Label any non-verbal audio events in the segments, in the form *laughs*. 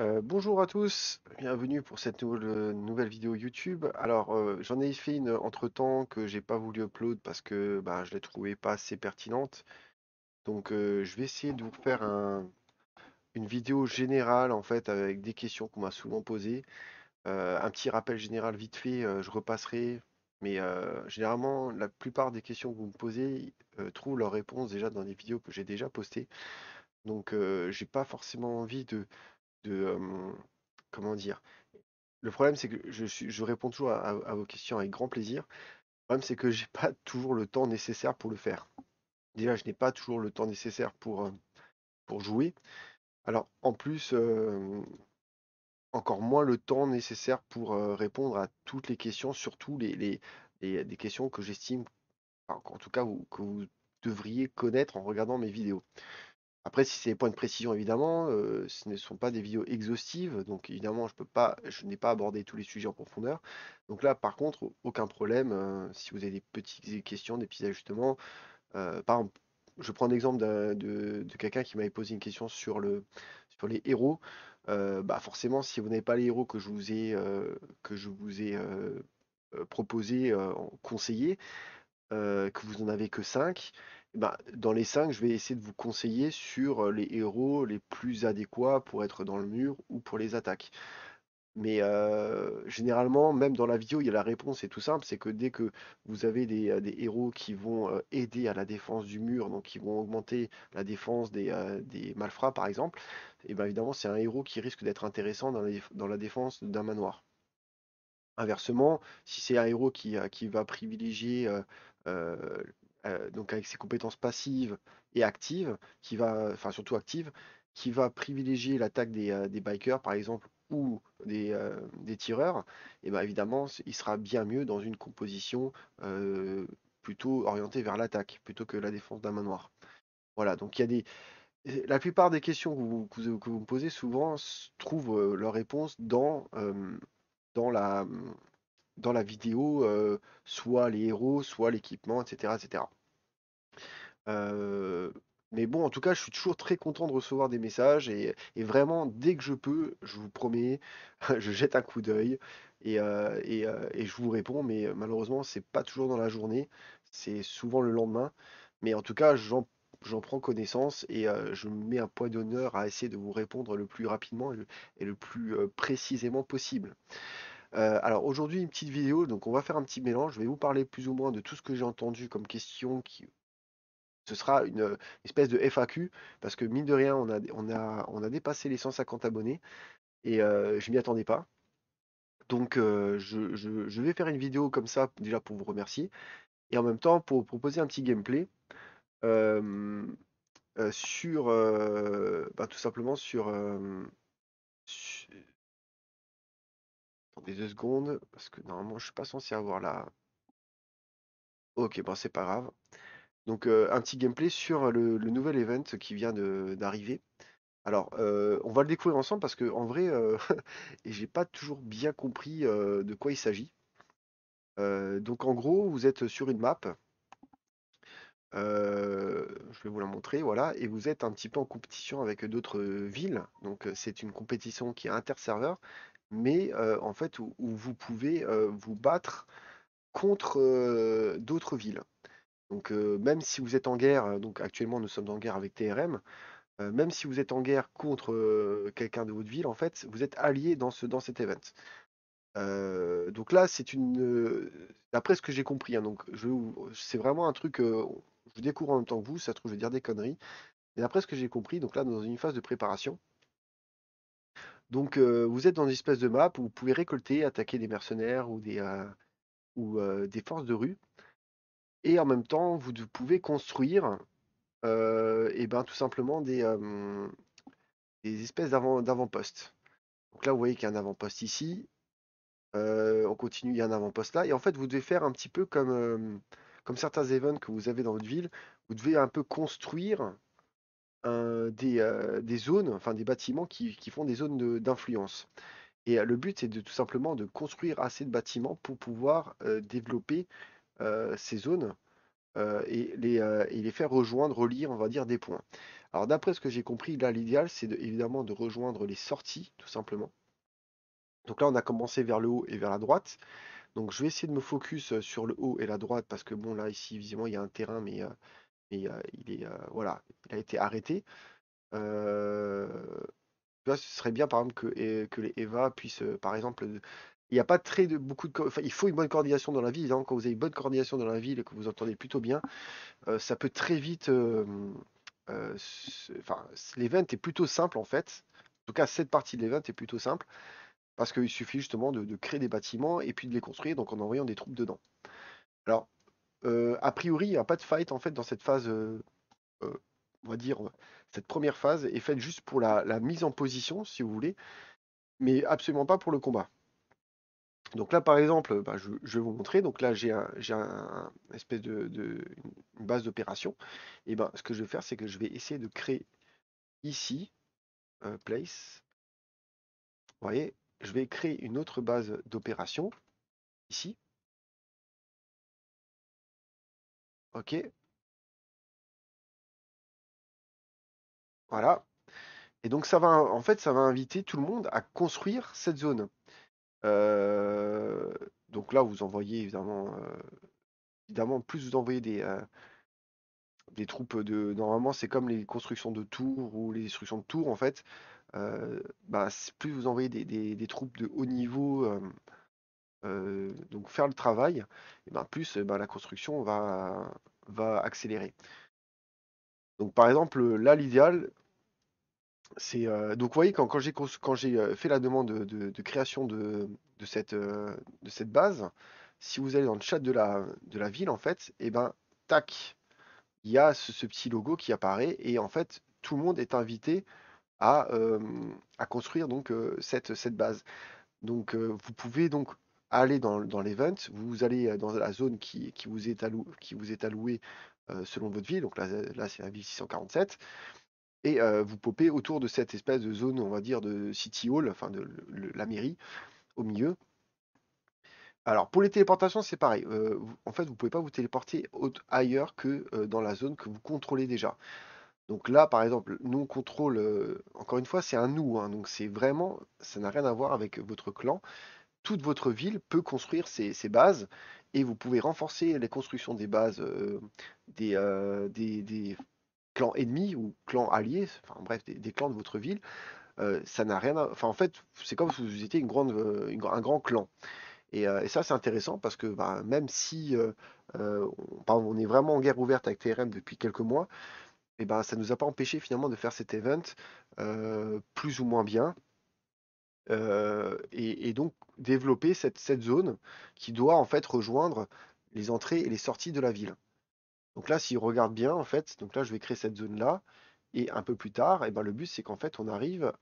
Euh, bonjour à tous, bienvenue pour cette nouvelle, vidéo YouTube. Alors euh, j'en ai fait une entre temps que j'ai pas voulu upload parce que bah, je l'ai trouvée pas assez pertinente. Donc euh, je vais essayer de vous faire une vidéo générale en fait avec des questions qu'on m'a souvent posées. un petit rappel général vite fait, je repasserai. Mais généralement la plupart des questions que vous me posez trouvent leur réponse déjà dans des vidéos que j'ai déjà postées. Donc j'ai pas forcément envie de comment dire le problème, c'est que je, je réponds toujours à, vos questions avec grand plaisir. Le problème, c'est que j'ai pas *laughs* toujours le temps nécessaire pour le faire. Déjà, je n'ai pas toujours le temps nécessaire pour, pour jouer. Alors, en plus, encore moins le temps nécessaire pour répondre à toutes les questions, surtout les, les, les des questions que j'estime, en tout cas, que vous devriez connaître en regardant mes vidéos. Après, si c'est des points de précision, évidemment, ce ne sont pas des vidéos exhaustives, donc évidemment, je peux pas, je n'ai pas abordé tous les sujets en profondeur. Donc là, par contre, aucun problème. si vous avez des petites questions, des petits ajustements, par exemple, je prends l'exemple de, quelqu'un qui m'avait posé une question sur le, sur les héros. bah forcément, si vous n'avez pas les héros que je vous ai, proposés, que je vous ai euh, proposé, conseillé, euh, que vous n'en avez que 5, bah, dans les 5, je vais essayer de vous conseiller sur les héros les plus adéquats pour être dans le mur ou pour les attaques. Mais généralement, même dans la vidéo, il y a la réponse, est tout simple, c'est que dès que vous avez des, héros qui vont aider à la défense du mur, donc qui vont augmenter la défense des, malfrats par exemple, et bah, évidemment c'est un héros qui risque d'être intéressant dans la, défense d'un manoir. Inversement, si c'est un héros qui, va privilégier euh, euh, donc avec ses compétences passives et actives, qui va, enfin surtout actives, qui va privilégier l'attaque des, euh, bikers, par exemple, ou des, tireurs, et bien évidemment, il sera bien mieux dans une composition plutôt orientée vers l'attaque, plutôt que la défense d'un manoir. Voilà, donc il y a des. La plupart des questions que vous, me posez souvent trouvent leur réponse dans, dans la, dans la vidéo, soit les héros, soit l'équipement, etc. etc. mais bon, en tout cas, je suis toujours très content de recevoir des messages et, vraiment, dès que je peux, je vous promets, *laughs* je jette un coup d'œil et, je vous réponds. Mais malheureusement, c'est pas toujours dans la journée, c'est souvent le lendemain. Mais en tout cas, j'en prends connaissance et je je mets un point d'honneur à essayer de vous répondre le plus rapidement et le, plus précisément possible. Euh, alors aujourd'hui, une petite vidéo, donc on va faire un petit mélange. Je vais vous parler plus ou moins de tout ce que j'ai entendu comme question qui. Ce sera une, euh, espèce de FAQ, parce que mine de rien, on a, on a, on a dépassé les 150 abonnés, et euh, je m'y attendais pas. Donc je, je, vais faire une vidéo comme ça déjà pour vous remercier et en même temps pour proposer un petit gameplay sur bah, tout simplement sur des deux secondes, parce que normalement je suis pas censé avoir la. Ok, bon c'est pas grave. Donc un petit gameplay sur le, nouvel event qui vient d'arriver. Alors, on va le découvrir ensemble parce que en vrai, *laughs* et j'ai pas toujours bien compris de quoi il s'agit. donc en gros, vous êtes sur une map. je vais vous la montrer, voilà, et vous êtes un petit peu en compétition avec d'autres villes. Donc c'est une compétition qui est inter mais en fait où, vous pouvez vous battre contre d'autres villes. Donc même si vous êtes en guerre, donc actuellement nous sommes en guerre avec TRM, même si vous êtes en guerre contre quelqu'un de votre ville, en fait, vous êtes allié dans, ce, dans cet event. donc là, c'est une. d'après ce que j'ai compris, hein, donc je, c'est vraiment un truc. Je je découvre en même temps que vous, ça trouve, je vais dire des conneries. Mais d'après ce que j'ai compris, donc là, dans une phase de préparation, donc euh, vous êtes dans une espèce de map où vous pouvez récolter, attaquer des mercenaires ou des, euh, ou, euh, des forces de rue. Et en même temps, vous pouvez construire et ben, tout simplement des, espèces d'avant-postes. Donc là, vous voyez qu'il y a un avant-poste ici. on continue, il y a un avant-poste là. Et en fait, vous devez faire un petit peu comme, comme certains events que vous avez dans votre ville. Vous devez un peu construire euh, euh, des, zones, enfin des bâtiments qui, font des zones d'influence. et euh, le but, c'est de tout simplement de construire assez de bâtiments pour pouvoir développer ces zones et les, faire rejoindre, relier, on va dire, des points. Alors d'après ce que j'ai compris, là, l'idéal, c'est évidemment de rejoindre les sorties, tout simplement. Donc là, on a commencé vers le haut et vers la droite. Donc je vais essayer de me focus sur le haut et la droite parce que bon là ici visiblement il y a un terrain mais il est voilà, il a été arrêté. ce serait bien par exemple que, les Eva puissent, par exemple, il n'y a pas très de beaucoup de, enfin, il faut une bonne coordination dans la ville. Hein. quand vous avez une bonne coordination dans la ville et que vous entendez plutôt bien, ça peut très vite. Enfin, l'event est plutôt simple en fait. En tout cas, cette partie de l'event est plutôt simple parce qu'il suffit justement de, de, créer des bâtiments et puis de les construire, donc en envoyant des troupes dedans. Alors, euh, a priori, il n'y a pas de fight en fait dans cette phase, euh, euh, on va dire, cette première phase est faite juste pour la, mise en position, si vous voulez, mais absolument pas pour le combat. Donc là, par exemple, bah, je, vais vous montrer. Donc là, j'ai un, espèce de, base d'opération. Et ben, ce que je vais faire, c'est que je vais essayer de créer ici place. Vous voyez, je vais créer une autre base d'opération ici. OK Voilà. Et donc ça va en fait, ça va inviter tout le monde à construire cette zone. donc là, vous envoyez évidemment, évidemment plus vous envoyez des, des troupes de normalement, c'est comme les constructions de tours ou les destructions de tours en fait, bah, plus vous envoyez des des troupes de haut niveau, euh, donc faire le travail, et ben plus euh, ben, la construction va, va accélérer. Donc par exemple, euh, là l'idéal, c'est donc vous voyez quand, quand j'ai quand j'ai fait la demande de, création de, cette, de cette base, si vous allez dans le chat de la, de la ville en fait, et ben tac, il y a ce, petit logo qui apparaît et en fait tout le monde est invité à, construire donc cette, cette base. Donc vous pouvez donc allez dans, dans l'event, vous allez dans la zone qui, qui, vous, est allouée, qui vous est allouée selon votre ville, donc là, c'est la ville 647, et vous popez autour de cette espèce de zone, on va dire, de City Hall, enfin de la mairie, au milieu. Alors pour les téléportations, c'est pareil. en fait, vous ne pouvez pas vous téléporter ailleurs que dans la zone que vous contrôlez déjà. Donc là, par exemple, nous contrôle, encore une fois, c'est un nous, hein. donc c'est vraiment, ça n'a rien à voir avec votre clan toute votre ville peut construire ses, bases et vous pouvez renforcer les constructions des bases euh, euh, des, clans ennemis ou clans alliés, enfin bref, des, clans de votre ville. Euh, ça n'a rien Enfin, en fait, c'est comme si vous étiez un grand clan. Et, ça, c'est intéressant parce que bah, même si on, est vraiment en guerre ouverte avec TRM depuis quelques mois, et eh ben, ça ne nous a pas empêché finalement de faire cet event plus ou moins bien et, donc développer cette, cette, zone qui doit en fait rejoindre les entrées et les sorties de la ville. Donc là, si on regarde bien, en fait, donc là, je vais créer cette zone-là, et un peu plus tard, et eh ben, le but, c'est qu'en fait, on arrive...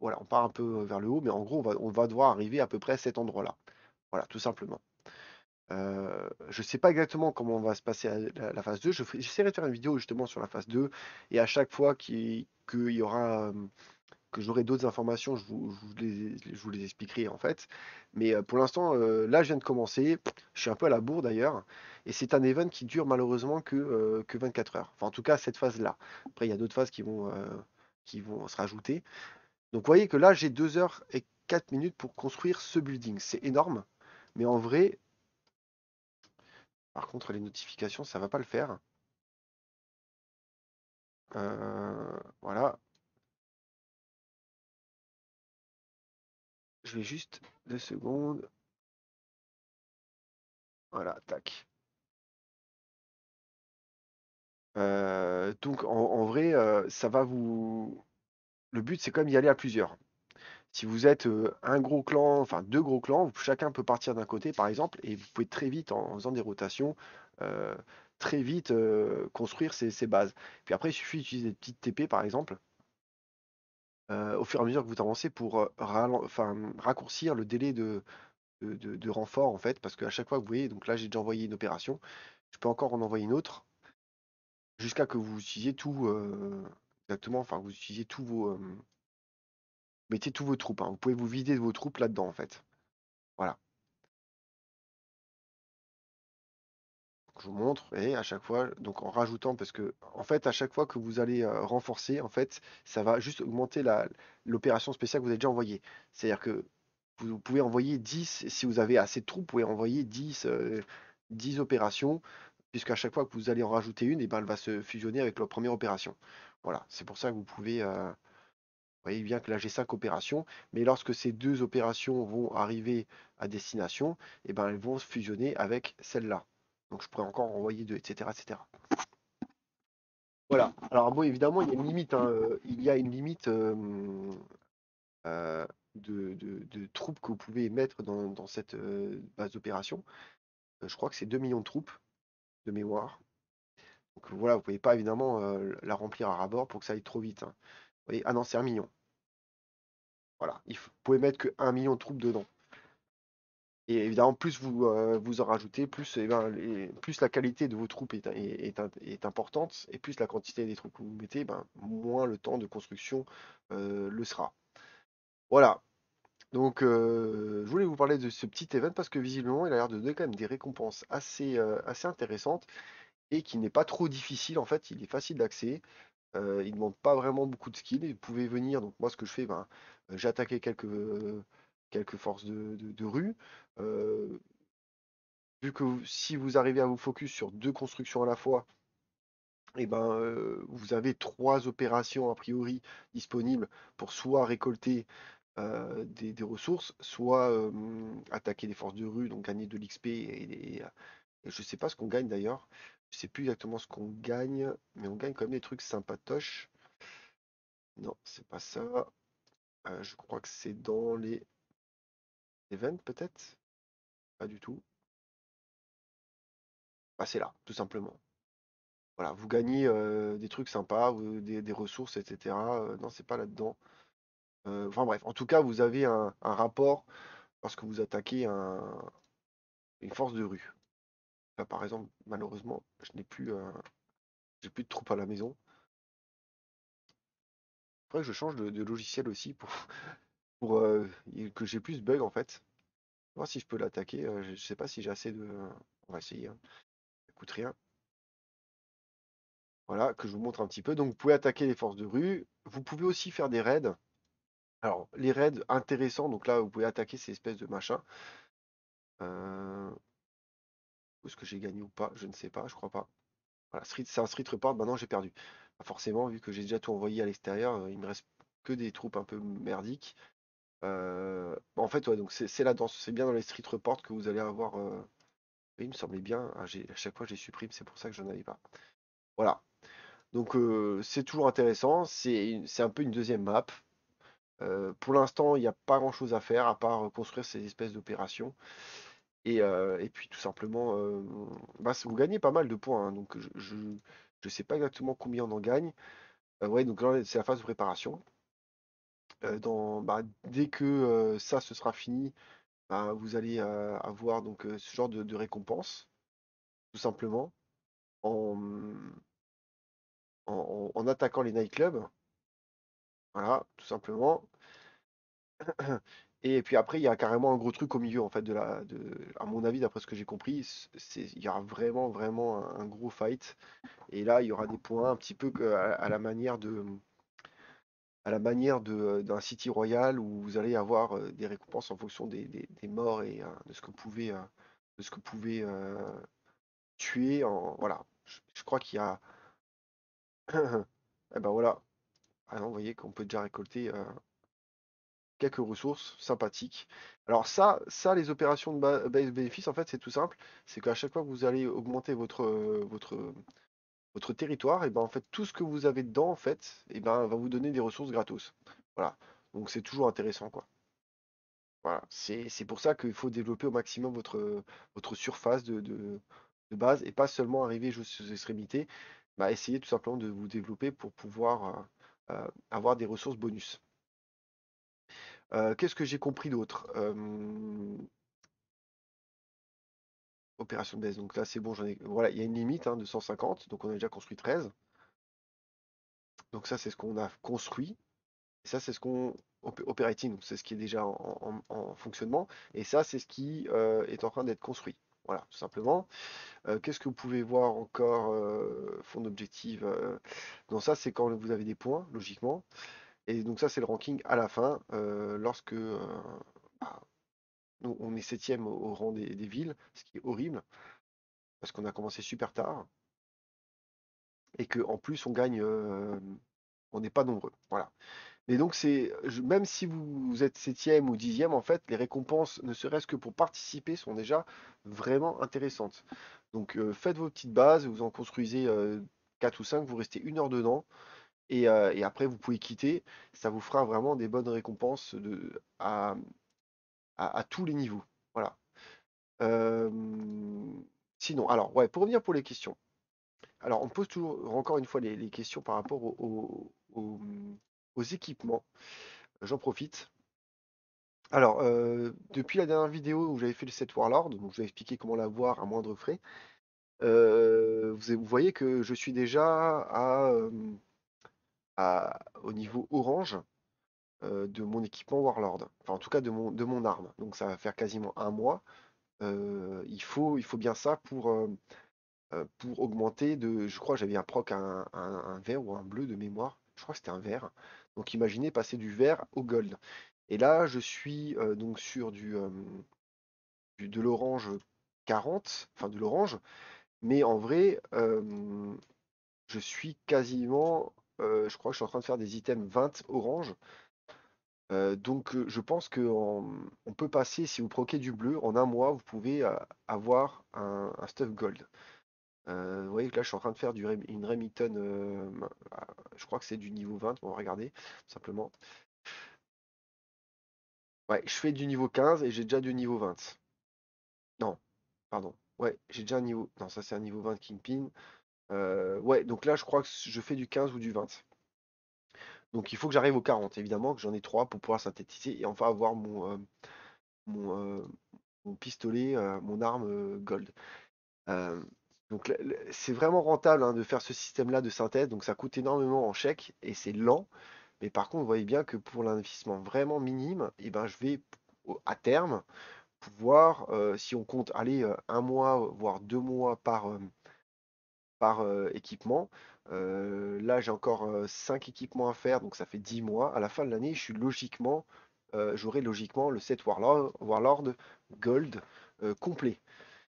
voilà, on part un peu vers le haut, mais en gros, on va, on devoir arriver à peu près à cet endroit-là. Voilà, tout simplement. je ne sais pas exactement comment on va se passer à la, phase 2. J'essaierai je de faire une vidéo justement sur la phase 2 et à chaque fois qu'il il y aura que j'aurai d'autres informations, je vous, les, expliquerai en fait. Mais pour l'instant, là, je viens de commencer. Je suis un peu à la bourre d'ailleurs. Et c'est un event qui dure malheureusement que, que 24 heures. Enfin, en tout cas, cette phase-là. Après, il y a d'autres phases qui vont, qui vont se rajouter. Donc, vous voyez que là, j'ai 2 heures et 4 minutes pour construire ce building. C'est énorme. Mais en vrai, par contre, les notifications, ça va pas le faire. Euh, voilà. Je vais juste deux secondes. Voilà, tac. Euh, donc en, vrai, euh, ça va vous. Le but, c'est quand même d'y aller à plusieurs. Si vous êtes un gros clan, enfin deux gros clans, chacun peut partir d'un côté, par exemple, et vous pouvez très vite, en, en faisant des rotations, très vite construire ses, bases. Puis après, il suffit d'utiliser des petites TP, par exemple, au fur et à mesure que vous avancez pour raccourcir le délai de, renfort, en fait, parce qu'à chaque fois que vous voyez, donc là, j'ai déjà envoyé une opération, je peux encore en envoyer une autre, jusqu'à que vous utilisiez tout, exactement, enfin, vous utilisez tous vos... mettez tous vos troupes, hein. vous pouvez vous vider de vos troupes là-dedans, en fait. Voilà. vous montre et à chaque fois donc en rajoutant parce que en fait à chaque fois que vous allez euh, renforcer en fait ça va juste augmenter la l'opération spéciale que vous avez déjà envoyé c'est à dire que vous pouvez envoyer 10 si vous avez assez de troupes vous pouvez envoyer 10 10 euh, opérations puisque à chaque fois que vous allez en rajouter une et ben elle va se fusionner avec la première opération voilà c'est pour ça que vous pouvez euh, voyez bien que là j'ai 5 opérations, mais lorsque ces deux opérations vont arriver à destination, et ben elles vont se fusionner avec celle-là. Donc je pourrais encore envoyer deux, etc. etc. Voilà. Alors bon, évidemment, il y a une limite. Hein, euh, il y a une limite euh, euh, de, troupes que vous pouvez mettre dans, cette base d'opération. je crois que c'est 2 millions de troupes de mémoire. Donc voilà, vous ne pouvez pas évidemment la remplir à rabord pour que ça aille trop vite. ah non, hein. c'est un million. Voilà, il faut, mettre que 1 million de troupes dedans. Et évidemment, plus vous, euh, vous en rajoutez, plus, eh ben, plus la qualité de vos troupes est, importante, et plus la quantité des troupes que vous mettez, eh ben, moins le temps de construction euh, le sera. Voilà. Donc, euh, je voulais vous parler de ce petit event parce que visiblement, il a l'air de donner quand même des récompenses assez, assez intéressantes et qui n'est pas trop difficile. En fait, il est facile d'accès. il ne demande pas vraiment beaucoup de skills. Vous pouvez venir. Donc, moi, ce que je fais, ben, quelques quelques forces de, rue. vu que si vous arrivez à vous focus sur deux constructions à la fois, et eh ben, vous avez trois opérations a priori disponibles pour soit récolter des, ressources, soit attaquer des forces de rue, donc gagner de l'XP et, je sais pas ce qu'on gagne d'ailleurs. Je sais plus exactement ce qu'on gagne, mais on gagne quand même des trucs sympatoches. Non, c'est pas ça. je crois que c'est dans les event peut-être Pas du tout. Bah, c'est là, tout simplement. Voilà, vous gagnez des trucs sympas, vous, des, ressources, etc. non, c'est pas là-dedans. enfin bref, en tout cas, vous avez un, un rapport lorsque vous attaquez un, une force de rue. par exemple, malheureusement, je n'ai plus, j'ai plus de troupes à la maison. après je change de logiciel aussi pour que j'ai plus de bugs en fait. Voir si je peux l'attaquer. Je sais pas si j'ai assez de. On va essayer. Hein. coûte rien. Voilà, que je vous montre un petit peu. Donc vous pouvez attaquer les forces de rue. Vous pouvez aussi faire des raids. Alors, les raids intéressants, donc là, vous pouvez attaquer ces espèces de machins. Euh, Est-ce que j'ai gagné ou pas Je ne sais pas, je crois pas. Voilà, c'est un street report, maintenant j'ai perdu. Forcément, vu que j'ai déjà tout envoyé à l'extérieur, il me reste que des troupes un peu merdiques. Euh, en fait, ouais, donc c'est là danse. C'est bien dans les street reports que vous allez avoir. Euh, il me semblait bien. Ah, à chaque fois, j'ai supprimé, supprime. C'est pour ça que je n'en avais pas. Voilà. Donc euh, c'est toujours intéressant, c'est un peu une deuxième map. pour l'instant, il n'y a pas grand-chose à faire à part construire ces espèces d'opérations. Et, puis tout simplement, bah, vous gagnez pas mal de points. Hein, donc je ne sais pas exactement combien on en gagne. ouais, donc là, c'est la phase de préparation. Bah, dès que ça ce sera fini, bah, vous allez avoir donc ce genre de, récompense, tout simplement, mmh, en, en, attaquant les nightclubs. Voilà, tout simplement. Et puis après, il y a carrément un gros truc au milieu, en fait, de la, de, à mon avis, d'après ce que j'ai compris, il y a vraiment, vraiment un, gros fight. Et là, il y aura des points un petit peu à la manière de, mmh, à la manière euh, d'un City Royal où vous allez avoir euh, des récompenses en fonction des, des, morts et euh, de ce que vous pouvez, de ce que vous pouvez tuer. En, voilà, je, crois qu'il y a. *coughs* eh ben voilà. Ah vous voyez qu'on peut déjà récolter quelques ressources sympathiques. Alors ça, ça les opérations de base bénéfice, en fait, c'est tout simple. C'est qu'à chaque fois que vous allez augmenter votre, votre votre territoire, et ben en fait tout ce que vous avez dedans en fait, et ben va vous donner des ressources gratos. Voilà. Donc c'est toujours intéressant quoi. Voilà. C'est pour ça qu'il faut développer au maximum votre, votre surface de, de, base et pas seulement arriver jusqu'aux extrémités. Bah, essayez tout simplement de vous développer pour pouvoir euh, euh, avoir des ressources bonus. Euh, qu'est-ce que j'ai compris d'autre opération de baisse. Donc là, c'est bon, j'en ai. Voilà, il y a une limite hein, de 150, donc on a déjà construit 13. Donc ça, c'est ce qu'on a construit. Et ça, c'est ce qu'on operating, donc c'est ce qui est déjà en, fonctionnement. Et ça, c'est ce qui euh, est en train d'être construit. Voilà, tout simplement. Euh, qu'est-ce que vous pouvez voir encore euh, fond d'objectif Donc ça, c'est quand vous avez des points, logiquement. Et donc ça, c'est le ranking à la fin, lorsque bah, on est septième au, rang des, villes, ce qui est horrible, parce qu'on a commencé super tard. Et qu'en plus, on gagne, euh, on n'est pas nombreux. Voilà. Mais donc, c'est même si vous êtes septième ou dixième, en fait, les récompenses, ne serait-ce que pour participer, sont déjà vraiment intéressantes. Donc, euh, faites vos petites bases, vous en construisez euh, quatre ou cinq, vous restez une heure dedans. Et, et, après, vous pouvez quitter. Ça vous fera vraiment des bonnes récompenses de, à, à, tous les niveaux. Voilà. sinon, alors, ouais, pour revenir pour les questions. Alors, on pose toujours, encore une fois, les, questions par rapport mmh, aux équipements. J'en profite. Alors, depuis la dernière vidéo où j'avais fait le set Warlord, donc je ai expliquer comment l'avoir à moindre frais, vous, voyez que je suis déjà à, à, au niveau orange. Euh, de mon équipement Warlord, enfin en tout cas de mon, de mon arme. Donc ça va faire quasiment un mois. Euh, il, faut, il faut bien ça pour, euh, pour augmenter de. Je crois j'avais un proc un, un, vert ou un bleu de mémoire. Je crois que c'était un vert. Donc imaginez passer du vert au gold. Et là, je suis donc sur du, du de l'orange 40, enfin de l'orange, mais en vrai, je suis quasiment, je crois que je suis en train de faire des items 20 orange, donc je pense qu'on on peut passer, si vous proquez du bleu, en un mois, vous pouvez avoir un, stuff gold. vous voyez que là je suis en train de faire du, une Remington, ah, je crois que c'est du niveau 20, on va regarder simplement. Ouais, je fais du niveau 15 et j'ai déjà du niveau 20. Non, pardon. Ouais, j'ai déjà un niveau. Non, ça c'est un niveau 20 Kingpin. ouais, donc là je crois que je fais du 15 ou du 20. Donc il faut que j'arrive aux 40, évidemment, que j'en ai 3 pour pouvoir synthétiser et enfin avoir mon, euh, euh, pistolet, euh, mon arme gold. donc c'est vraiment rentable hein, de faire ce système-là de synthèse, donc ça coûte énormément en chèque et c'est lent. Mais par contre, vous voyez bien que pour l'investissement vraiment minime, et eh ben, je vais à terme pouvoir, si on compte aller un mois, voire deux mois par, par équipement, euh, là, j'ai encore 5 euh, équipements à faire, donc ça fait 10 mois. À la fin de l'année, je suis logiquement, euh, j'aurai logiquement le set Warlord, Gold complet.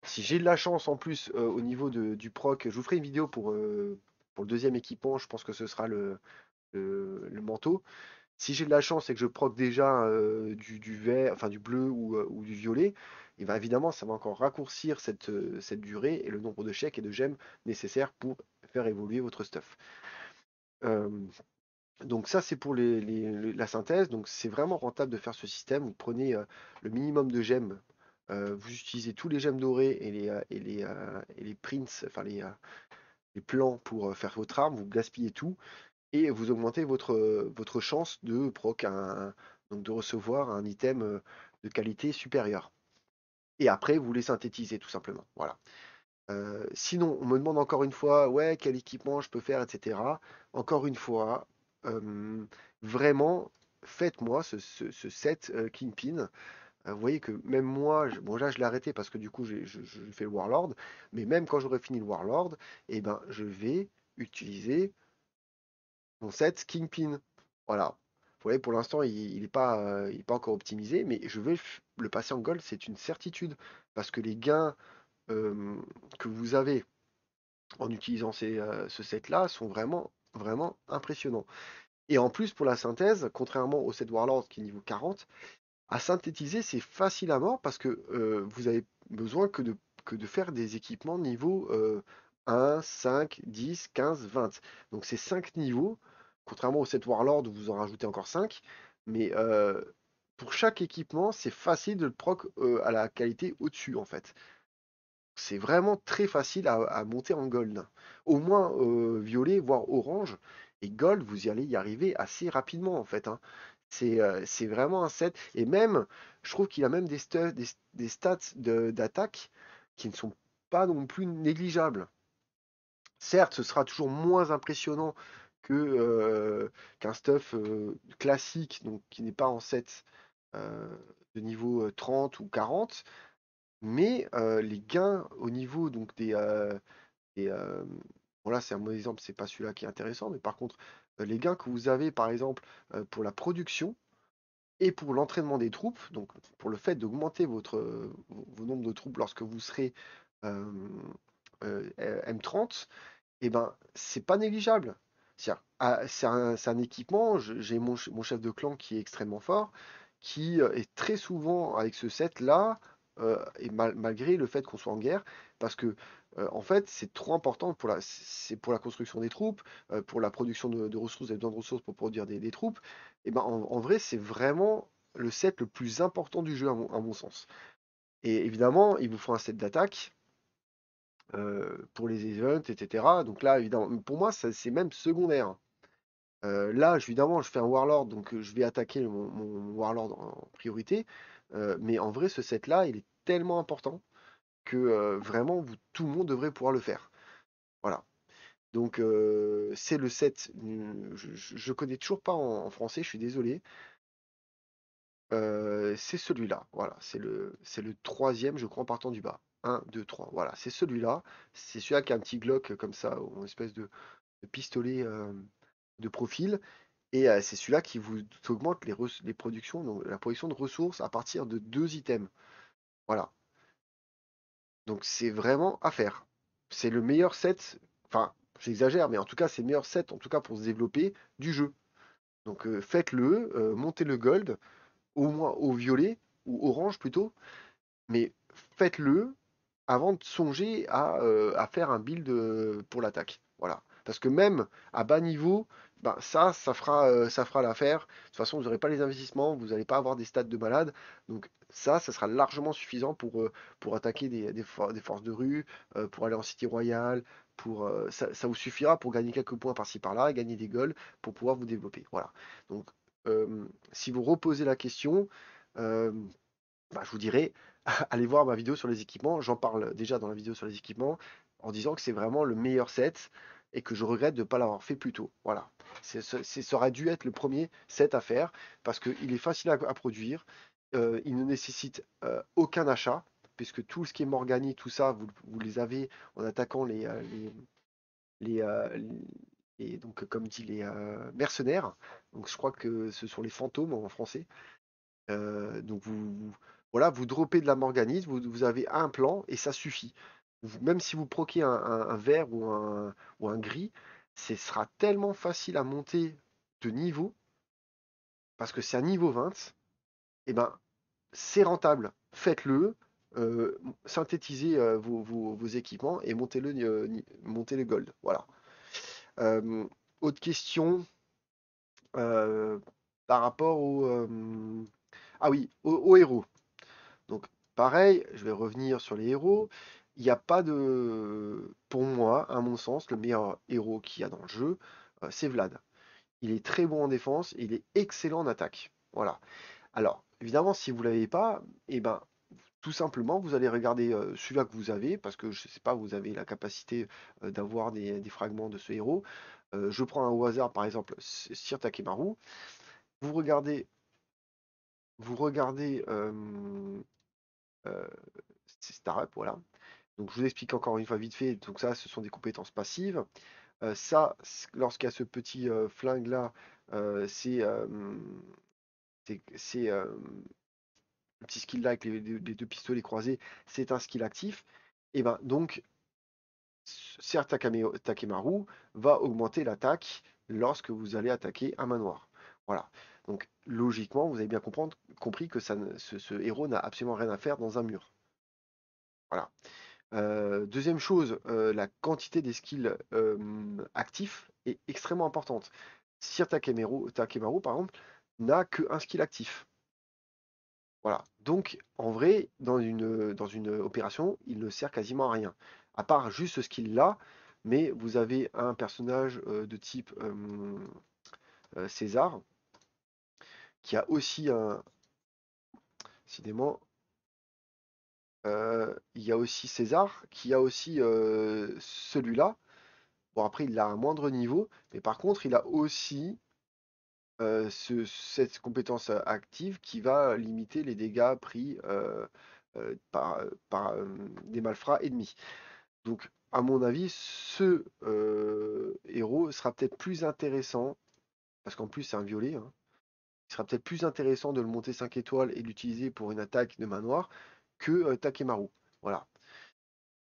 Si j'ai de la chance en plus au niveau du proc, je vous ferai une vidéo pour, le deuxième équipement, je pense que ce sera le, manteau. Si j'ai de la chance et que je proc déjà du, vert, enfin du bleu ou du violet, évidemment, ça va encore raccourcir euh, cette, durée et le nombre de chèques et de gemmes nécessaires pour faire évoluer votre stuff. donc ça, c'est pour les, la synthèse. Donc c'est vraiment rentable de faire ce système. Vous prenez euh, le minimum de gemmes. Euh, vous utilisez tous les gemmes dorés et les, et prints, enfin les, plans pour faire votre arme. Vous gaspillez tout et vous augmentez votre, votre chance de proc donc de recevoir un item de qualité supérieure après vous les synthétiser tout simplement. Voilà. Euh, sinon, on me demande encore une fois, ouais, quel équipement je peux faire, etc. Encore une fois, euh, vraiment, faites-moi ce, set euh, Kingpin. Vous voyez que même moi, je, bon là je l'ai arrêté parce que du coup je fais le Warlord, mais même quand j'aurai fini le Warlord, eh ben, je vais utiliser mon set Kingpin. Voilà. Vous voyez, pour l'instant, il n'est il pas, pas, encore optimisé, mais je vais le en gold, c'est une certitude, parce que les gains que vous avez en utilisant ces, euh, ce set-là sont vraiment, vraiment impressionnants. Et en plus, pour la synthèse, contrairement au set Warlord qui est niveau 40, à synthétiser, c'est facile à mort parce que vous avez besoin que de, faire des équipements niveau 1, 5, 10, 15, 20. Donc c'est 5 niveaux. Contrairement au set Warlord vous en rajoutez encore 5. Mais chaque équipement, c'est facile de le proc euh, à la qualité au-dessus en fait. C'est vraiment très facile à, monter en gold. Au moins euh, violet, voire orange. Et gold, vous y allez y arriver assez rapidement en fait. Hein. C'est euh, vraiment un set. Et même, je trouve qu'il a même des, stuff des, stats d'attaque qui ne sont pas non plus négligeables. Certes, ce sera toujours moins impressionnant que qu'un stuff classique donc qui n'est pas en set euh, de niveau 30 ou 40, mais les gains au niveau donc des, voilà, c'est un bon exemple, c'est pas celui-là qui est intéressant, mais par contre, les gains que vous avez, par exemple, pour la production et pour l'entraînement des troupes, donc pour le fait d'augmenter votre vos nombres de troupes lorsque vous serez M30, et eh ben c'est pas négligeable. Ah, c'est un, équipement, j'ai mon, chef de clan qui est extrêmement fort, qui est très souvent avec ce set-là, et malgré le fait qu'on soit en guerre, parce que en fait c'est trop important pour la, c'est pour la construction des troupes, pour la production de, de ressources, et besoin de ressources pour produire des, troupes. Et ben en, vrai c'est vraiment le set le plus important du jeu à mon, à mon sens. Et évidemment il vous faut un set d'attaque. pour les events, etc. Donc là, évidemment, pour moi, c'est même secondaire. Euh, là, évidemment, je fais un Warlord, donc je vais attaquer mon, Warlord en priorité. mais en vrai, ce set-là, il est tellement important que vraiment, tout le monde devrait pouvoir le faire. Voilà. Donc, c'est le set. Je connais toujours pas en, français, je suis désolé. c'est celui-là, voilà, c'est le, le troisième, je crois, en partant du bas. 1, 2, 3, voilà, c'est celui-là. C'est celui-là qui a un petit Glock comme ça, une espèce de pistolet de profil. Et euh, c'est celui-là qui vous augmente les, productions, donc la production de ressources à partir de deux items. Voilà. Donc c'est vraiment à faire. C'est le meilleur set, enfin j'exagère, mais en tout cas c'est le meilleur set, en tout cas pour se développer, du jeu. Donc euh, faites-le, euh, montez le gold, au moins au violet, ou orange plutôt, mais faites-le avant de songer à, à faire un build pour l'attaque. Voilà. Parce que même à bas niveau, ben, ça, ça fera, euh, ça fera l'affaire. De toute façon, vous n'aurez pas les investissements, vous n'allez pas avoir des stats de malade. Donc ça, ça sera largement suffisant pour, euh, pour attaquer des, des, forces de rue, euh, pour aller en City Royale. Pour, ça, vous suffira pour gagner quelques points par-ci par-là et gagner des goals pour pouvoir vous développer. Voilà. Donc si vous reposez la question, ben, je vous dirais, *laughs* allez voir ma vidéo sur les équipements. J'en parle déjà dans la vidéo sur les équipements en disant que c'est vraiment le meilleur set et que je regrette de ne pas l'avoir fait plus tôt. Voilà. C'est, ça aurait dû être le premier set à faire parce qu'il est facile à, produire. Euh, il ne nécessite euh, aucun achat puisque tout ce qui est Morgani, tout ça, vous, les avez en attaquant euh, les, les, donc, comme dit, les mercenaires. Donc, je crois que ce sont les fantômes en français. donc, vous, voilà, vous dropez de la Morganite, vous avez un plan et ça suffit même si vous proquez un, vert ou un, ou un gris, ce sera tellement facile à monter de niveau, parce que c'est un niveau 20, et eh ben c'est rentable. Faites-le, euh, synthétisez euh, vos, équipements et euh, montez le, le gold. Voilà. autre question par rapport au. ah oui, aux héros. Donc pareil, je vais revenir sur les héros il n'y a pas de. Pour moi, à mon sens, le meilleur héros qu'il y a dans le jeu, euh, c'est Vlad. Il est très bon en défense et il est excellent en attaque. Voilà. Alors, évidemment, si vous ne l'avez pas, eh ben, tout simplement, vous allez regarder euh, celui-là que vous avez, parce que je ne sais pas, vous avez la capacité euh, d'avoir des, fragments de ce héros. je prends un au hasard, par exemple, Sir Takemaru. Vous regardez, vous regardez C'est Star Starup, voilà. Donc je vous explique encore une fois vite fait. Donc ça, ce sont des compétences passives. Euh, ça, lorsqu'il y a ce petit euh, flingue là, euh, c'est c'est petit skill là avec les, deux pistolets croisés, c'est un skill actif. Et eh ben donc, Ser Takemaru va augmenter l'attaque lorsque vous allez attaquer un manoir. Voilà. Donc logiquement, vous avez bien comprendre, compris que ce, ce héros n'a absolument rien à faire dans un mur. Voilà. Euh, deuxième chose, euh, la quantité des skills euh, actifs est extrêmement importante. Sir Takemaru, par exemple, n'a qu'un skill actif. Voilà. Donc, en vrai, dans une, opération, il ne sert quasiment à rien. À part juste ce skill-là, mais vous avez un personnage de type César qui a aussi un. Décidément, euh, il y a aussi César, qui a aussi euh, celui-là. Bon, après, il a un moindre niveau, mais par contre, il a aussi euh, cette compétence active qui va limiter les dégâts pris par, des malfrats ennemis. Donc, à mon avis, ce héros sera peut-être plus intéressant, parce qu'en plus, c'est un violet. Hein, il sera peut-être plus intéressant de le monter 5 étoiles et l'utiliser pour une attaque de manoir que euh, Takemaru. Voilà.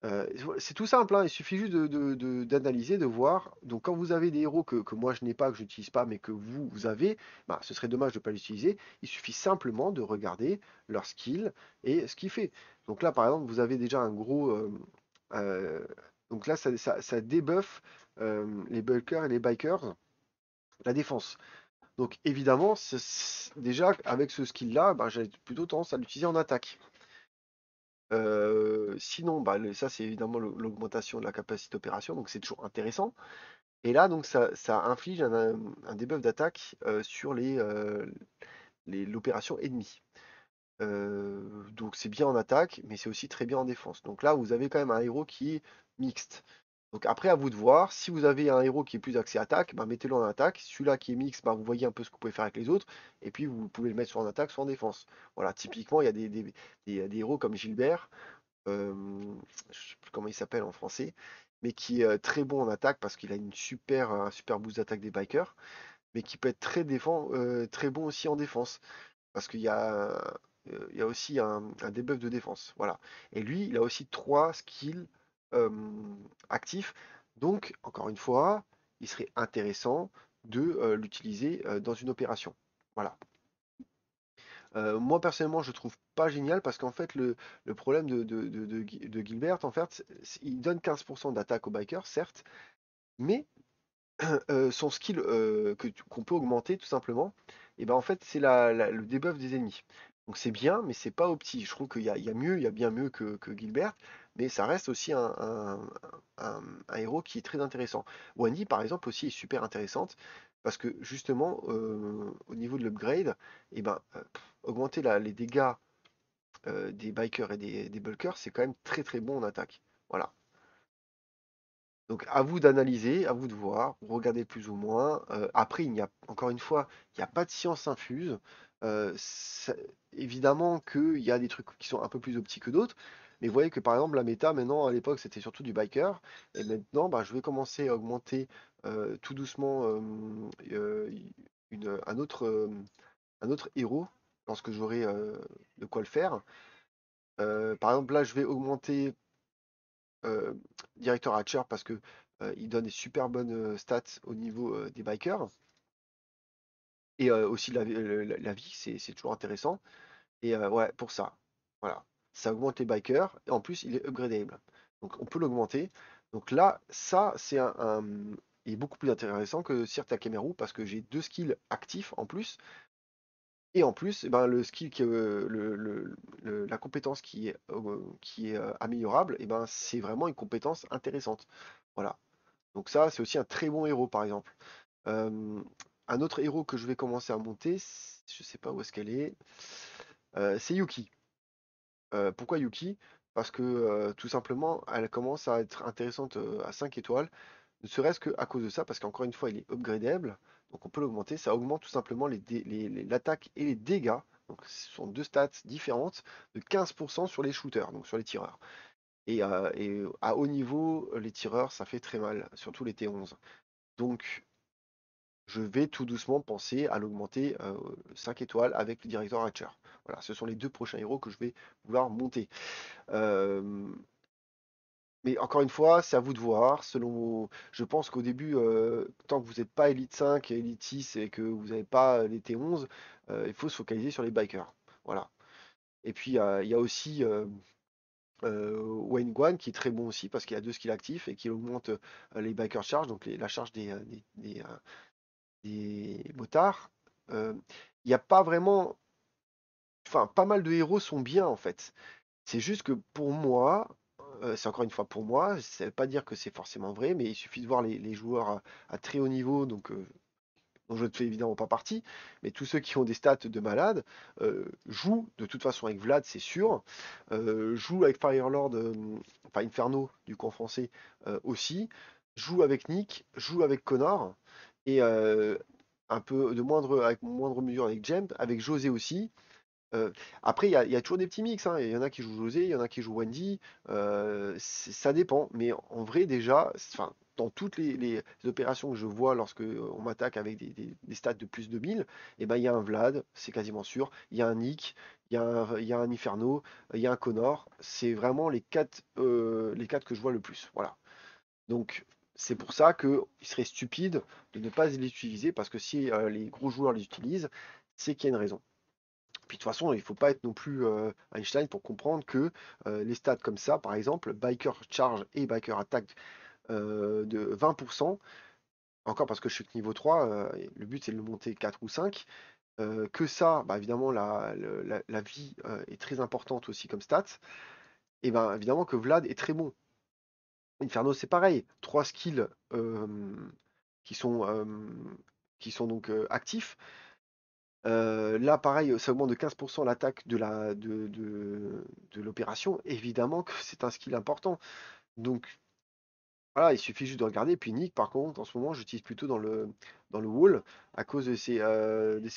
Euh, c'est tout simple, hein. il suffit juste d'analyser, de, voir. Donc quand vous avez des héros que, moi je n'ai pas, que je n'utilise pas, mais que vous, avez, bah, ce serait dommage de ne pas l'utiliser. Il suffit simplement de regarder leur skill et ce qu'il fait. Donc là par exemple, vous avez déjà un gros... Euh, donc là, ça, ça, débuffe les bulkers et les bikers, la défense. Donc évidemment, déjà avec ce skill-là, bah, j'ai j'avais plutôt tendance à l'utiliser en attaque sinon, bah, ça c'est évidemment l'augmentation de la capacité d'opération, donc c'est toujours intéressant. Et là, donc ça, inflige un, un- debuff d'attaque sur les, l'opération ennemie. donc c'est bien en attaque, mais c'est aussi très bien en défense. Donc là, vous avez quand même un héros qui est mixte. Donc après, à vous de voir. Si vous avez un héros qui est plus axé attaque, bah, mettez-le en attaque. Celui-là qui est mix, bah, vous voyez un peu ce que vous pouvez faire avec les autres. Et puis, vous pouvez le mettre soit en attaque, soit en défense. Voilà, typiquement, il y a des, des, héros comme Gilbert, euh, je ne sais plus comment il s'appelle en français, mais qui est euh, très bon en attaque parce qu'il a une super, un super boost d'attaque des bikers, mais qui peut être très, défend, euh, très bon aussi en défense. Parce qu'il y a il y aussi un, un debuff de défense. Voilà. Et lui, il a aussi trois skills actif. Donc, encore une fois, il serait intéressant de l'utiliser dans une opération. Voilà. moi personnellement je trouve pas génial parce qu'en fait le, problème de, Gilbert en fait il donne 15% d'attaque au biker certes mais *clears throat* son skill qu'on peut augmenter tout simplement et eh ben en fait c'est le debuff des ennemis donc c'est bien mais c'est pas opti je trouve qu'il y, a mieux il y a bien mieux que Gilbert mais ça reste aussi un, héros qui est très intéressant. Wandy par exemple, aussi est super intéressante, parce que justement, euh, au niveau de l'upgrade, eh ben, euh, augmenter les dégâts euh, des bikers et des, bulkers, c'est quand même très très bon en attaque. Voilà. Donc à vous d'analyser, à vous de voir, regardez plus ou moins. après, il n'y a encore une fois, il n'y a pas de science infuse. évidemment qu'il y a des trucs qui sont un peu plus optiques que d'autres, mais vous voyez que par exemple, la méta, maintenant, à l'époque, c'était surtout du biker. Et maintenant, bah, je vais commencer à augmenter tout doucement une, un, autre, un autre héros lorsque j'aurai de quoi le faire. par exemple, là, je vais augmenter Director Hatcher parce que il donne des super bonnes stats au niveau des bikers. Et aussi la, la vie, c'est toujours intéressant. Et ouais, pour ça. Voilà ça augmente les bikers, et en plus il est upgradable. Donc on peut l'augmenter. Donc là, ça, c'est un, est beaucoup plus intéressant que Sir Cameroun parce que j'ai deux skills actifs en plus. Et en plus, eh ben, le skill euh, le, la compétence qui est, euh, qui est euh, améliorable, et eh ben, c'est vraiment une compétence intéressante. Voilà. Donc ça, c'est aussi un très bon héros, par exemple. un autre héros que je vais commencer à monter, je sais pas où est-ce qu'elle est c'est Yuki pourquoi Yuki Parce que tout simplement, elle commence à être intéressante à 5 étoiles, ne serait-ce qu'à cause de ça, parce qu'encore une fois, il est upgradable, donc on peut l'augmenter. Ça augmente tout simplement l'attaque et les dégâts. Donc ce sont deux stats différentes de 15% sur les shooters, donc sur les tireurs. Et, et, à haut niveau, les tireurs, ça fait très mal, surtout les T11. Donc je vais tout doucement penser à l'augmenter 5 euh, étoiles avec le directeur Hatcher. Voilà, ce sont les deux prochains héros que je vais vouloir monter. Euh, mais encore une fois, c'est à vous de voir. Selon, je pense qu'au début, euh, tant que vous n'êtes pas Elite 5, Elite 6 et que vous n'avez pas les T11, il faut se focaliser sur les bikers. Voilà. Et puis, il y a aussi Wayne Guan qui est très bon aussi parce qu'il a deux skills actifs et qui augmente les bikers charge, donc la charge des, des motards, euh, il n'y a pas vraiment. Enfin, pas mal de héros sont bien en fait. C'est juste que pour moi, euh, c'est encore une fois pour moi, ça ne veut pas dire que c'est forcément vrai, mais il suffit de voir les, joueurs à, très haut niveau, donc euh, dont je ne fais évidemment pas partie, mais tous ceux qui ont des stats de malade jouent de toute façon avec Vlad, c'est sûr, jouent avec Firelord, enfin Inferno du camp français aussi, jouent avec Nick, jouent avec Connard un peu de moindre, avec moindre mesure avec James, avec José aussi. après, il y, a toujours des petits mix. Hein. Il y en a qui jouent José, il y en a qui jouent Wendy. Euh, ça dépend. Mais en vrai, déjà, enfin dans toutes les, opérations que je vois lorsque on m'attaque avec des, stats de plus de 1000, et eh ben, y a un Vlad, c'est quasiment sûr. Il y a un Nick, il y, y, a un Inferno, il y a un Connor. C'est vraiment les quatre, les quatre que je vois le plus. Voilà. Donc, c'est pour ça qu'il serait stupide de ne pas les utiliser parce que si euh, les gros joueurs les utilisent, c'est qu'il y a une raison. Puis de toute façon, il ne faut pas être non plus euh, Einstein pour comprendre que euh, les stats comme ça, par exemple, Biker Charge et Biker Attack de 20%, encore parce que je suis que niveau 3, le but c'est de le monter 4 ou 5. que ça, bah, évidemment, la, la vie est très importante aussi comme stats. Et bien évidemment que Vlad est très bon. Inferno, c'est pareil. Trois skills qui sont, qui sont donc actifs. là, pareil, ça augmente de 15% l'attaque de, la, de, l'opération. Évidemment que c'est un skill important. Donc, voilà, il suffit juste de regarder. Puis Nick, par contre, en ce moment, j'utilise plutôt dans le, dans le wall à cause de ses,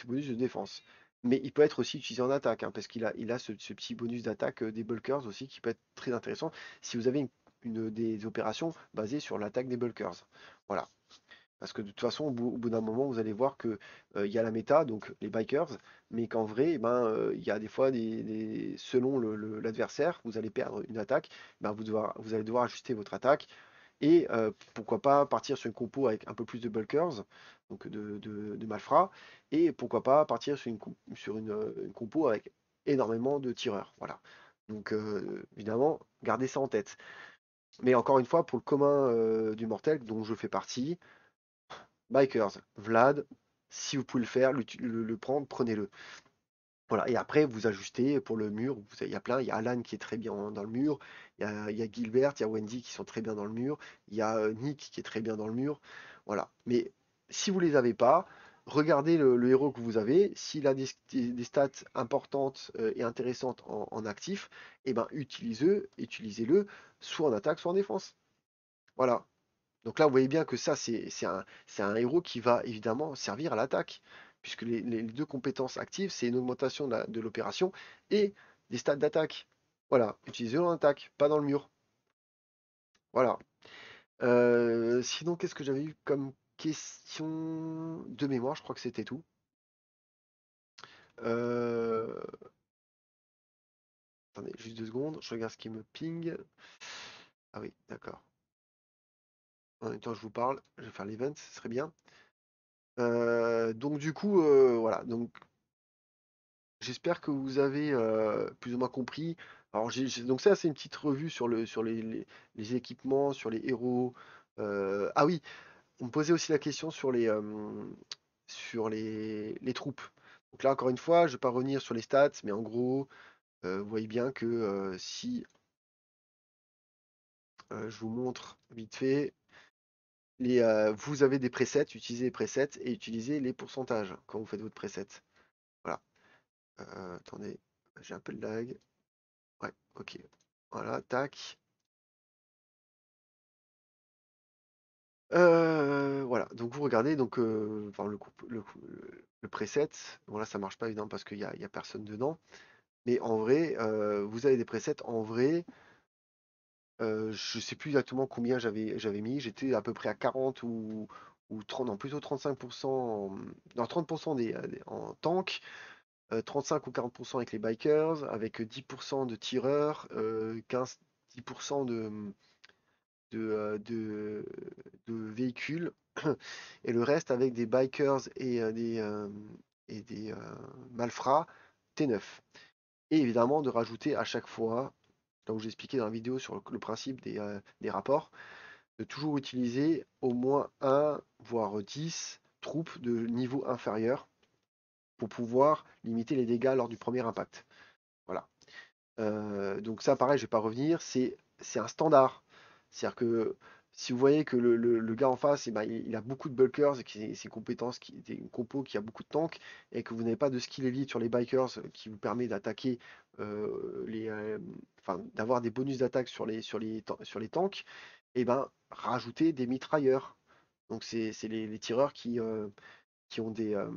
bonus de défense. Mais il peut être aussi utilisé en attaque, hein, parce qu'il a, il a ce, ce petit bonus d'attaque des bulkers aussi qui peut être très intéressant. Si vous avez une une, des opérations basées sur l'attaque des bulkers. Voilà. Parce que de toute façon, au bout, d'un moment, vous allez voir que euh, il y a la méta, donc les bikers, mais qu'en vrai, eh ben, euh, il y a des fois, des, selon l'adversaire, vous allez perdre une attaque, ben vous, devoir, vous allez devoir ajuster votre attaque. Et euh, pourquoi pas partir sur une compo avec un peu plus de bulkers, donc de, malfrats, et pourquoi pas partir sur une, sur une compo avec énormément de tireurs. Voilà. Donc évidemment, gardez ça en tête. Mais encore une fois, pour le commun euh, du mortel dont je fais partie, bikers, Vlad, si vous pouvez le faire, le, prendre, prenez-le. Voilà, et après, vous ajustez pour le mur. Il y a plein. Il y a Alan qui est très bien dans le mur. Il y a, il y a Gilbert, il y a Wendy qui sont très bien dans le mur. Il y a euh, Nick qui est très bien dans le mur. Voilà. Mais si vous ne les avez pas, regardez le, héros que vous avez. S'il a des, stats importantes euh, et intéressantes en, actif, eh ben, utilisez-le, utilisez-le soit en attaque, soit en défense. Voilà. Donc là, vous voyez bien que ça, c'est un, héros qui va évidemment servir à l'attaque, puisque les, deux compétences actives, c'est une augmentation de l'opération et des stats d'attaque. Voilà, utilisez-le en attaque, pas dans le mur. Voilà. Euh, sinon, qu'est-ce que j'avais eu comme Question de mémoire, je crois que c'était tout. Euh, attendez, juste deux secondes, je regarde ce qui me ping. Ah oui, d'accord. En même temps, je vous parle, je vais faire l'event, ce serait bien. Euh, donc du coup, euh, voilà. Donc j'espère que vous avez plus ou moins compris. Alors j'ai donc ça, c'est une petite revue sur le sur les, les, les équipements, sur les héros. ah oui, on me posait aussi la question sur les, euh, sur les, troupes. Donc là, encore une fois, je vais pas revenir sur les stats, mais en gros, euh, vous voyez bien que euh, si je vous montre vite fait, les, vous avez des presets, utilisez les presets et utilisez les pourcentages quand vous faites votre preset. Voilà. attendez, j'ai un peu de lag. Ouais, ok. Voilà, tac. voilà, donc vous regardez donc, le, le, preset. voilà là, ça marche pas évidemment parce qu'il n'y a, y a personne dedans. Mais en vrai, vous avez des presets. En vrai, euh, je sais plus exactement combien j'avais j'avais mis. J'étais à peu près à 40 ou, 30, non, plutôt 35%, en, 30% des, en tank, 35 ou 40% avec les bikers, avec 10% de tireurs, 15, 10% de, mmh, euh, de, véhicules et le reste avec des bikers et euh, des, euh, et des malfrats T9. Et évidemment de rajouter à chaque fois, comme j'ai expliqué dans la vidéo sur le, principe des, rapports, de toujours utiliser au moins un, voire 10 troupes de niveau inférieur pour pouvoir limiter les dégâts lors du premier impact. Voilà. donc ça, pareil, je vais pas revenir. C'est un standard. C'est-à-dire que si vous voyez que le, gars en face, eh ben, il, a beaucoup de bulkers, et ses compétences, qui, des compo qui a beaucoup de tanks, et que vous n'avez pas de skill élite sur les bikers qui vous permet d'attaquer euh, les, euh, enfin, d'avoir des bonus d'attaque sur les, sur, les, sur les tanks, et eh ben rajoutez des mitrailleurs. Donc c'est les, tireurs qui, euh, ont des, euh,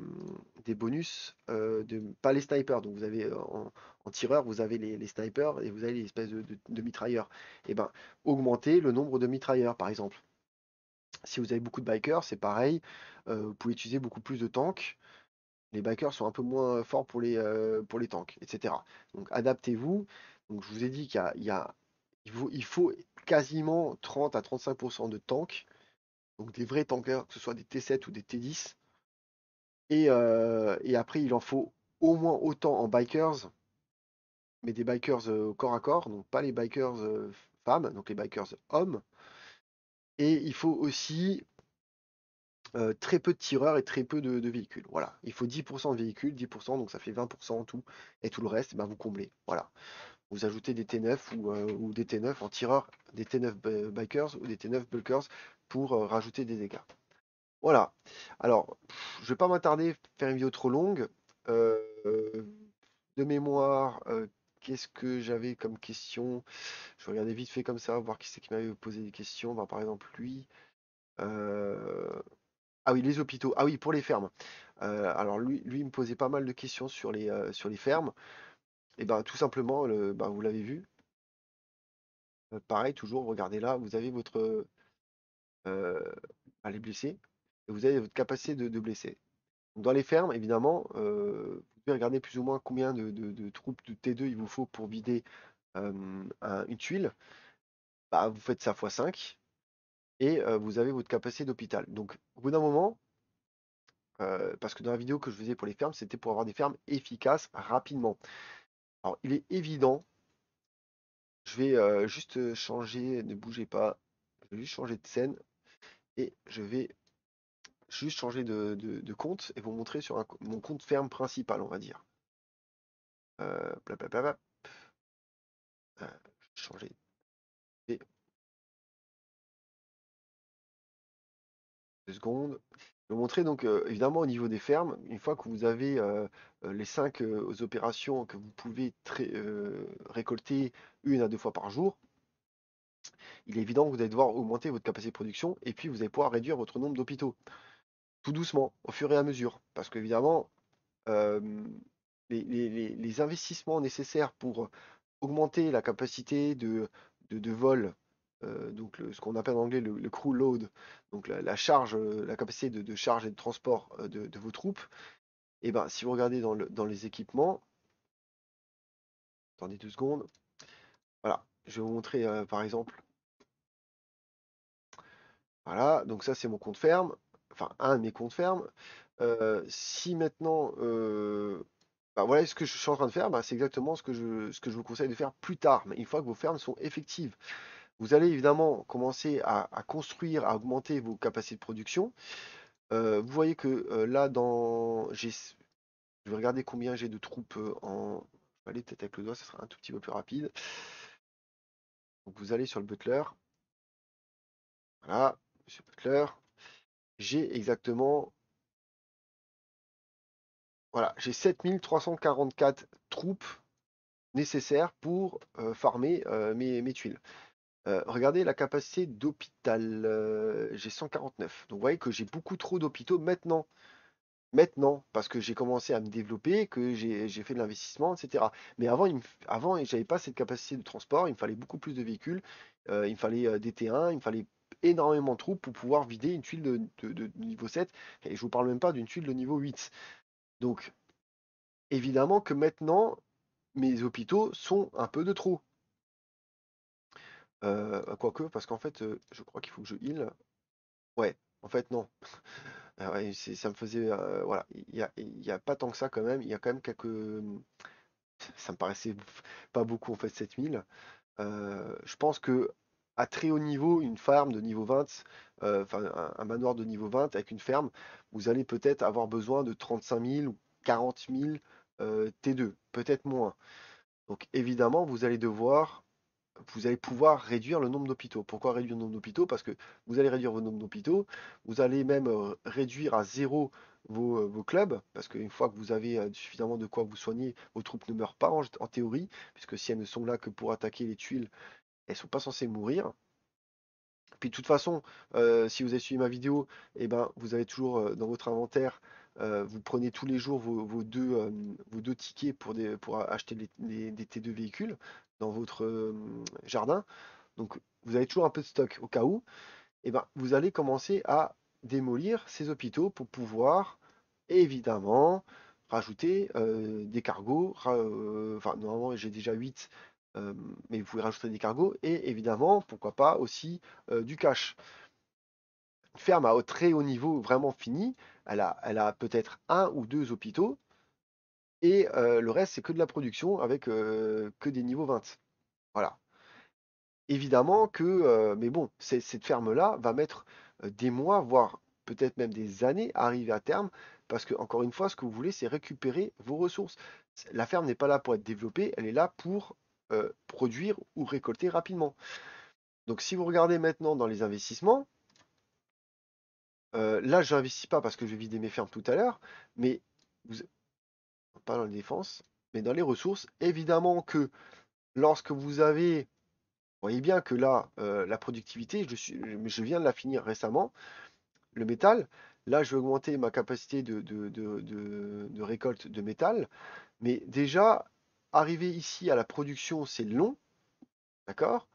des bonus, euh, de, pas les snipers, donc vous avez euh, en, tireur, vous avez les, snipers et vous avez les espèces de, mitrailleurs. Et eh ben, augmenter le nombre de mitrailleurs, par exemple. Si vous avez beaucoup de bikers, c'est pareil, vous pouvez utiliser beaucoup plus de tanks. Les bikers sont un peu moins forts pour les, pour les tanks, etc. Donc adaptez-vous. Donc je vous ai dit qu'il y, a, il faut, il faut quasiment 30 à 35% de tanks. Donc des vrais tankers, que ce soit des T7 ou des T10, euh, et, après, il en faut au moins autant en bikers, mais des bikers corps à corps, donc pas les bikers femmes, donc les bikers hommes. Et il faut aussi très peu de tireurs et très peu de, véhicules. Voilà, il faut 10% de véhicules, 10%, donc ça fait 20% en tout, et tout le reste, ben, vous comblez. Voilà. Vous ajoutez des T9 ou des T9 en tireurs, des T9 bikers ou des T9 bulkers pour rajouter des dégâts. Voilà. Alors, je vais pas m'attarder, faire une vidéo trop longue. Euh, de mémoire, euh, qu'est-ce que j'avais comme question Je regardais vite fait comme ça, voir qui c'est qui m'avait posé des questions. par exemple, lui. Euh, ah oui, les hôpitaux. Ah oui, pour les fermes. alors, lui, lui, il me posait pas mal de questions sur les, sur les fermes. Et ben tout simplement, le, ben, vous l'avez vu. pareil, toujours, regardez là, vous avez votre. les blessés, vous avez votre capacité de, blesser. dans les fermes, évidemment, euh, vous pouvez regarder plus ou moins combien de, troupes de T2 il vous faut pour vider une tuile. Bah, vous faites ça x5 et vous avez votre capacité d'hôpital. Donc au bout d'un moment, parce que dans la vidéo que je faisais pour les fermes, c'était pour avoir des fermes efficaces rapidement. Alors il est évident, je vais juste changer, ne bougez pas, je vais juste changer de scène et je vais juste changer de, compte et vous montrer sur mon compte ferme principal, on va dire. Euh, euh changer. Et... Deux secondes. Je vous montrer donc euh, évidemment au niveau des fermes, une fois que vous avez euh, les cinq opérations que vous pouvez très récolter une à deux fois par jour, il est évident que vous allez devoir augmenter votre capacité de production et puis vous allez pouvoir réduire votre nombre d'hôpitaux tout doucement, au fur et à mesure. Parce qu'évidemment, euh, les, investissements nécessaires pour augmenter la capacité de, vol, euh, donc ce qu'on appelle en anglais le, crew load, donc la, charge, la capacité de, charge et de transport euh, de, vos troupes, et eh ben si vous regardez dans, le, dans les équipements, attendez deux secondes, voilà, je vais vous montrer par exemple. Voilà, donc ça c'est mon compte ferme enfin un, de comptes ferme. si maintenant, bah, voilà ce que je suis en train de faire, bah, c'est exactement ce que, je, ce que je vous conseille de faire plus tard, mais une fois que vos fermes sont effectives. Vous allez évidemment commencer à, construire, à augmenter vos capacités de production. vous voyez que là, dans, je vais regarder combien j'ai de troupes en. Je aller peut-être avec le doigt, ça sera un tout petit peu plus rapide. Donc vous allez sur le butler. Voilà, monsieur Butler j'ai exactement voilà, j'ai 7344 troupes nécessaires pour euh, farmer euh, mes, tuiles. Euh, regardez la capacité d'hôpital, j'ai 149. Donc vous voyez que j'ai beaucoup trop d'hôpitaux maintenant. Maintenant, parce que j'ai commencé à me développer, que j'ai fait de l'investissement, etc. Mais avant, avant j'avais pas cette capacité de transport, il me fallait beaucoup plus de véhicules, il me fallait des t il me fallait énormément de trous pour pouvoir vider une tuile de, niveau 7. Et je vous parle même pas d'une tuile de niveau 8. Donc, évidemment que maintenant, mes hôpitaux sont un peu de trop. Euh, quoique, parce qu'en fait, euh, je crois qu'il faut que je heal. Ouais, en fait, non. *laughs* Ah ça me faisait. Euh, voilà, il n'y a, y a, pas tant que ça quand même. Il y a quand même quelques. Ça me paraissait pas beaucoup en fait, 7000. je pense que à très haut niveau, une farm de niveau 20, euh, enfin un, manoir de niveau 20 avec une ferme, vous allez peut-être avoir besoin de 35 000 ou 40 000 T2, peut-être moins. Donc évidemment, vous allez devoir, vous allez pouvoir réduire le nombre d'hôpitaux. Pourquoi réduire le nombre d'hôpitaux Parce que vous allez réduire vos nombres d'hôpitaux, vous allez même euh, réduire à zéro euh, vos, clubs, parce qu'une fois que vous avez suffisamment de quoi vous soigner, vos troupes ne meurent pas en théorie, puisque si elles ne sont là que pour attaquer les tuiles, elles sont pas censées mourir. Puis de toute façon, euh, si vous avez suivi ma vidéo, et eh ben, vous avez toujours euh, dans votre inventaire, euh, vous prenez tous les jours vos, deux, vos deux tickets pour, des, pour acheter des T2 véhicules dans votre jardin. Donc vous avez toujours un peu de stock au cas où. Et eh ben, vous allez commencer à démolir ces hôpitaux pour pouvoir évidemment rajouter des cargos. Enfin, normalement j'ai déjà 8, mais vous pouvez rajouter des cargos et évidemment, pourquoi pas aussi du cash. Une ferme à très haut niveau, vraiment fini, elle a, elle a peut-être un ou deux hôpitaux et le reste, c'est que de la production avec que des niveaux 20. Voilà. Évidemment que, mais bon, cette ferme-là va mettre des mois, voire peut-être même des années à arriver à terme, parce que, encore une fois, ce que vous voulez, c'est récupérer vos ressources. La ferme n'est pas là pour être développée, elle est là pour euh, produire ou récolter rapidement. Donc si vous regardez maintenant dans les investissements, euh, là, je n'investis pas parce que je vais vider mes fermes tout à l'heure, mais vous, pas dans défense, mais dans les ressources, évidemment que lorsque vous avez, vous voyez bien que là, euh, la productivité, je, je viens de la finir récemment, le métal, là, je vais augmenter ma capacité de, de récolte de métal, mais déjà, arriver ici à la production, c'est long. D'accord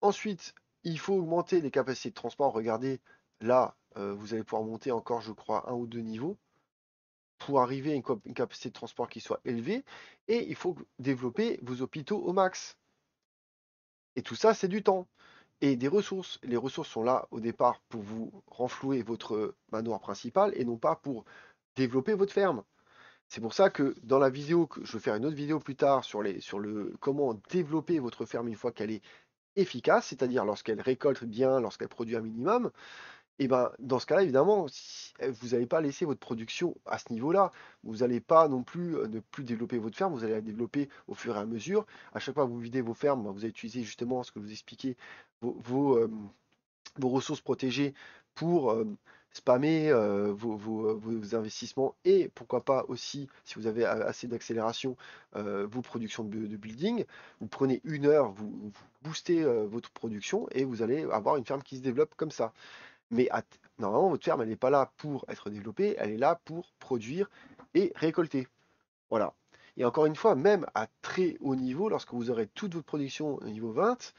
Ensuite, il faut augmenter les capacités de transport. Regardez, là, euh, vous allez pouvoir monter encore, je crois, un ou deux niveaux pour arriver à une capacité de transport qui soit élevée. Et il faut développer vos hôpitaux au max. Et tout ça, c'est du temps et des ressources. Les ressources sont là au départ pour vous renflouer votre manoir principal et non pas pour développer votre ferme. C'est pour ça que dans la vidéo, que je vais faire une autre vidéo plus tard sur, les, sur le comment développer votre ferme une fois qu'elle est efficace, c'est-à-dire lorsqu'elle récolte bien, lorsqu'elle produit un minimum, et eh ben dans ce cas-là, évidemment, si eh, vous n'allez pas laisser votre production à ce niveau-là. Vous n'allez pas non plus euh, ne plus développer votre ferme, vous allez la développer au fur et à mesure. À chaque fois que vous videz vos fermes, ben, vous allez utiliser justement ce que vous expliquez, vos, euh, ressources protégées pour. Euh, spammer euh, vos, investissements et pourquoi pas aussi, si vous avez assez d'accélération, euh, vos productions de, building. Vous prenez une heure, vous, boostez euh, votre production et vous allez avoir une ferme qui se développe comme ça. Mais normalement, votre ferme, elle n'est pas là pour être développée, elle est là pour produire et récolter. Voilà. Et encore une fois, même à très haut niveau, lorsque vous aurez toute votre production au niveau 20,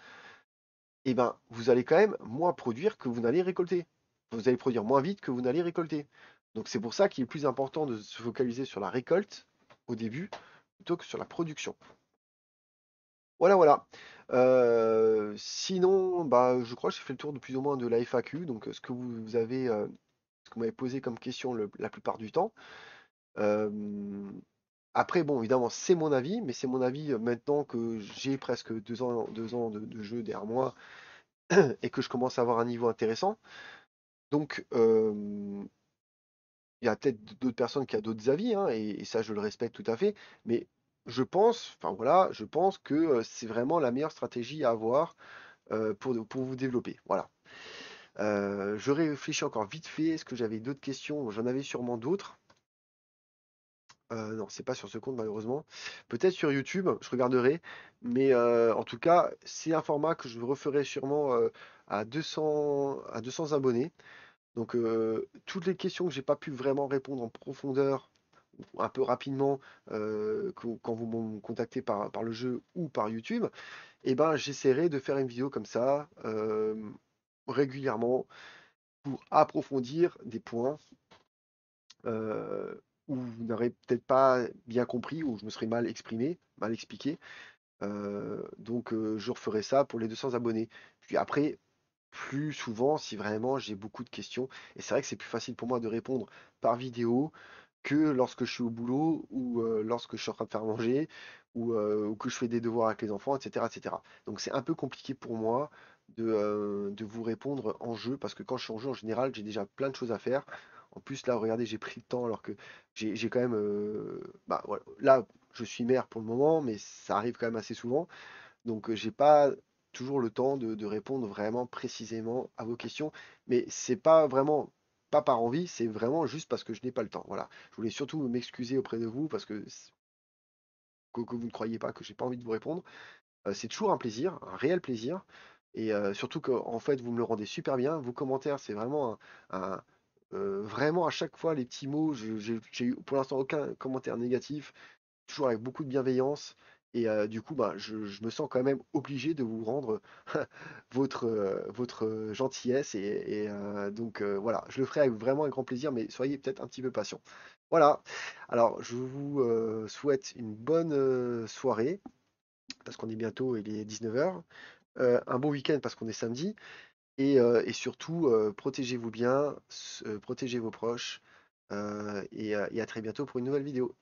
et eh ben, vous allez quand même moins produire que vous n'allez récolter vous allez produire moins vite que vous n'allez récolter. Donc c'est pour ça qu'il est plus important de se focaliser sur la récolte au début plutôt que sur la production. Voilà, voilà. Euh, sinon, bah, je crois que j'ai fait le tour de plus ou moins de la FAQ, donc ce que vous avez, euh, ce que m'avez posé comme question la plupart du temps. Euh, après, bon, évidemment, c'est mon avis, mais c'est mon avis maintenant que j'ai presque deux ans, deux ans de, jeu derrière moi *clears throat* et que je commence à avoir un niveau intéressant. Donc, il y a peut-être d'autres personnes qui ont d'autres avis, hein, et, ça, je le respecte tout à fait, mais je pense, enfin voilà, je pense que c'est vraiment la meilleure stratégie à avoir pour, pour vous développer. Voilà. je réfléchis encore vite fait. Est-ce que j'avais d'autres questions J'en avais sûrement d'autres. Non, non, c'est pas sur ce compte malheureusement. Peut-être sur YouTube, je regarderai. Mais en tout cas, c'est un format que je referai sûrement à 200 abonnés. Donc toutes les questions que j'ai pas pu vraiment répondre en profondeur, un peu rapidement, quand vous me contactez par, le jeu ou par YouTube, eh ben j'essaierai de faire une vidéo comme ça régulièrement pour approfondir des points où vous n'aurez peut-être pas bien compris, où je me serais mal exprimé, mal expliqué. donc je referai ça pour les 200 abonnés. Puis après, plus souvent si vraiment j'ai beaucoup de questions. Et c'est vrai que c'est plus facile pour moi de répondre par vidéo que lorsque je suis au boulot ou lorsque je suis en train de faire manger ou, que je fais des devoirs avec les enfants, etc. etc. Donc c'est un peu compliqué pour moi de, de, vous répondre en jeu parce que quand je suis en jeu, en général, j'ai déjà plein de choses à faire. En plus, là, regardez, j'ai pris le temps alors que j'ai quand même. bah, là, je suis mère pour le moment, mais ça arrive quand même assez souvent. Donc j'ai pas toujours le temps de, répondre vraiment précisément à vos questions. Mais c'est pas vraiment pas par envie, c'est vraiment juste parce que je n'ai pas le temps. Voilà. Je voulais surtout m'excuser auprès de vous parce que que, vous ne croyez pas que j'ai pas envie de vous répondre. c'est toujours un plaisir, un réel plaisir. Et surtout que en fait, vous me le rendez super bien. Vos commentaires, c'est vraiment un, vraiment à chaque fois les petits mots. J'ai eu pour l'instant aucun commentaire négatif. Toujours avec beaucoup de bienveillance. Et du coup, bah, je, me sens quand même obligé de vous rendre *laughs* votre, votre gentillesse. Et, donc voilà, je le ferai avec vraiment un grand plaisir, mais soyez peut-être un petit peu patient. Voilà. Alors, je vous souhaite une bonne soirée, parce qu'on est bientôt, il est 19h. un bon week-end, parce qu'on est samedi. Et, surtout, protégez-vous bien, protégez vos proches. et à très bientôt pour une nouvelle vidéo.